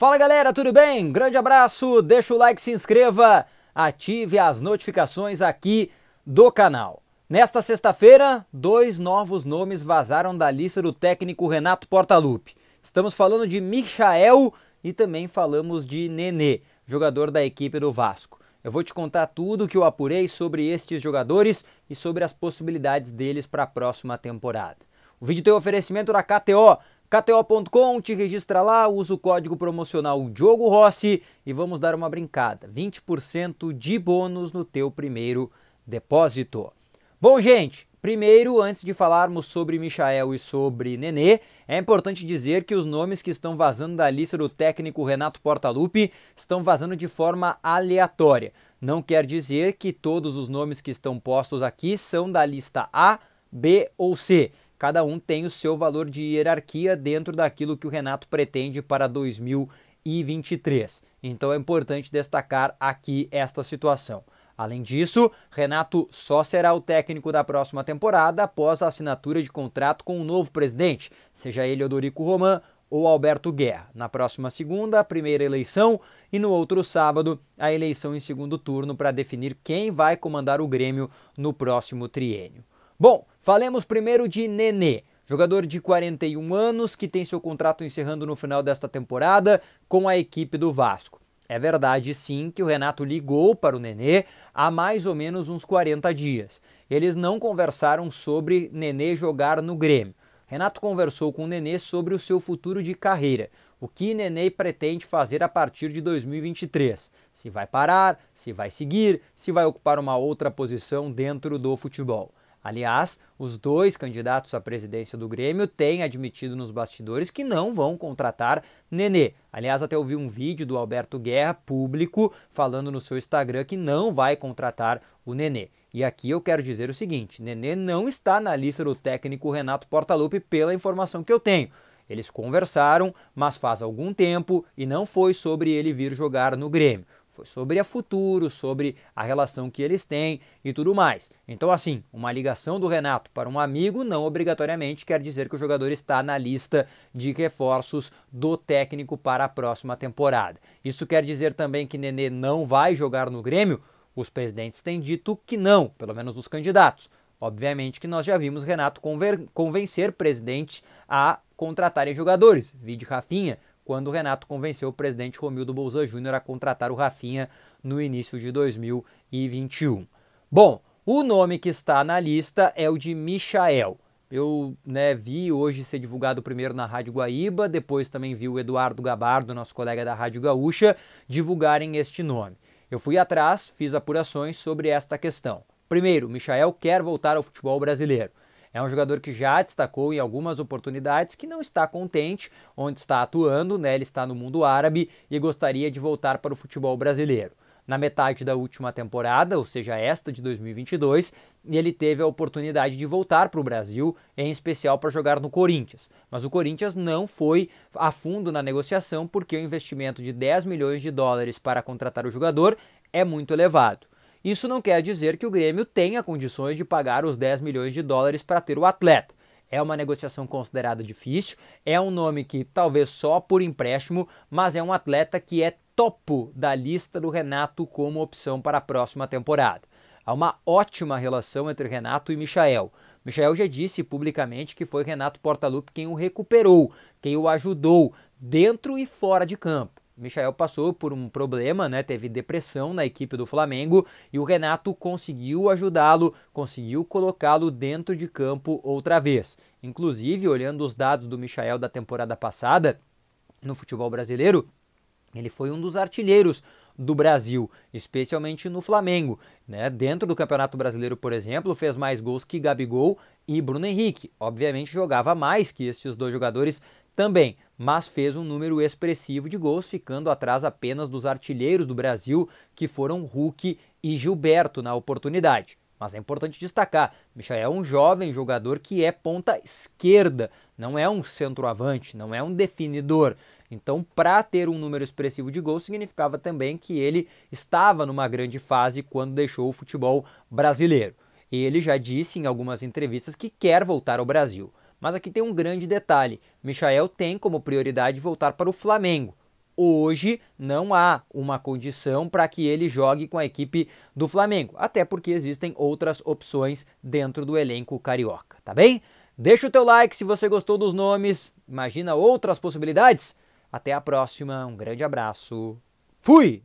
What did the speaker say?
Fala galera, tudo bem? Grande abraço, deixa o like, se inscreva, ative as notificações aqui do canal. Nesta sexta-feira, dois novos nomes vazaram da lista do técnico Renato Portaluppi. Estamos falando de Michael e também falamos de Nenê, jogador da equipe do Vasco. Eu vou te contar tudo o que eu apurei sobre estes jogadores e sobre as possibilidades deles para a próxima temporada. O vídeo tem oferecimento da KTO, KTO.com, te registra lá, usa o código promocional Diogo Rossi e vamos dar uma brincada. 20% de bônus no teu primeiro depósito. Bom, gente, primeiro, antes de falarmos sobre Michael e sobre Nenê, é importante dizer que os nomes que estão vazando da lista do técnico Renato Portaluppi estão vazando de forma aleatória. Não quer dizer que todos os nomes que estão postos aqui são da lista A, B ou C cada um tem o seu valor de hierarquia dentro daquilo que o Renato pretende para 2023. Então é importante destacar aqui esta situação. Além disso, Renato só será o técnico da próxima temporada após a assinatura de contrato com o novo presidente, seja ele Odorico Roman ou Alberto Guerra. Na próxima segunda, a primeira eleição, e no outro sábado, a eleição em segundo turno para definir quem vai comandar o Grêmio no próximo triênio. Bom, falemos primeiro de Nenê. Jogador de 41 anos que tem seu contrato encerrando no final desta temporada com a equipe do Vasco. É verdade, sim, que o Renato ligou para o Nenê há mais ou menos uns 40 dias. Eles não conversaram sobre Nenê jogar no Grêmio. Renato conversou com o Nenê sobre o seu futuro de carreira, o que Nenê pretende fazer a partir de 2023. Se vai parar, se vai seguir, se vai ocupar uma outra posição dentro do futebol. Aliás, os dois candidatos à presidência do Grêmio têm admitido nos bastidores que não vão contratar Nenê. Aliás, até ouvi um vídeo do Alberto Guerra público falando no seu Instagram que não vai contratar o Nenê. E aqui eu quero dizer o seguinte: Nenê não está na lista do técnico Renato Portaluppi pela informação que eu tenho. Eles conversaram, mas faz algum tempo e não foi sobre ele vir jogar no Grêmio. Foi sobre a futuro, sobre a relação que eles têm e tudo mais. Então, assim, uma ligação do Renato para um amigo não obrigatoriamente quer dizer que o jogador está na lista de reforços do técnico para a próxima temporada. Isso quer dizer também que Nenê não vai jogar no Grêmio? Os presidentes têm dito que não, pelo menos os candidatos. Obviamente que nós já vimos Renato convencer presidente a contratarem jogadores, vide Rafinha, quando o Renato convenceu o presidente Romildo Bolsa Júnior a contratar o Rafinha no início de 2021. Bom, o nome que está na lista é o de Michael. Eu né, vi hoje ser divulgado primeiro na Rádio Guaíba, depois também vi o Eduardo Gabardo, nosso colega da Rádio Gaúcha, divulgarem este nome. Eu fui atrás, fiz apurações sobre esta questão. Primeiro, Michael quer voltar ao futebol brasileiro. É um jogador que já destacou em algumas oportunidades que não está contente onde está atuando, né? Ele está no mundo árabe e gostaria de voltar para o futebol brasileiro na metade da última temporada, ou seja, esta de 2022, ele teve a oportunidade de voltar para o Brasil, em especial para jogar no Corinthians. Mas o Corinthians não foi a fundo na negociação porque o investimento de 10 milhões de dólares para contratar o jogador é muito elevado. Isso não quer dizer que o Grêmio tenha condições de pagar os 10 milhões de dólares para ter o atleta. É uma negociação considerada difícil, é um nome que talvez só por empréstimo, mas é um atleta que é topo da lista do Renato como opção para a próxima temporada. Há uma ótima relação entre Renato e Michael. Michael já disse publicamente que foi Renato Portaluppi quem o recuperou, quem o ajudou dentro e fora de campo. Michael passou por um problema, né? Teve depressão na equipe do Flamengo e o Renato conseguiu ajudá-lo, conseguiu colocá-lo dentro de campo outra vez. Inclusive, olhando os dados do Michael da temporada passada no futebol brasileiro, ele foi um dos artilheiros do Brasil, especialmente no Flamengo. Né? Dentro do Campeonato Brasileiro, por exemplo, fez mais gols que Gabigol e Bruno Henrique. Obviamente jogava mais que esses dois jogadores também, mas fez um número expressivo de gols, ficando atrás apenas dos artilheiros do Brasil, que foram Hulk e Gilberto na oportunidade. Mas é importante destacar, Michael é um jovem jogador que é ponta esquerda, não é um centroavante, não é um definidor. Então, para ter um número expressivo de gols, significava também que ele estava numa grande fase quando deixou o futebol brasileiro. Ele já disse em algumas entrevistas que quer voltar ao Brasil. Mas aqui tem um grande detalhe: Michael tem como prioridade voltar para o Flamengo. Hoje não há uma condição para que ele jogue com a equipe do Flamengo, até porque existem outras opções dentro do elenco carioca, tá bem? Deixa o teu like se você gostou dos nomes, imagina outras possibilidades. Até a próxima, um grande abraço. Fui!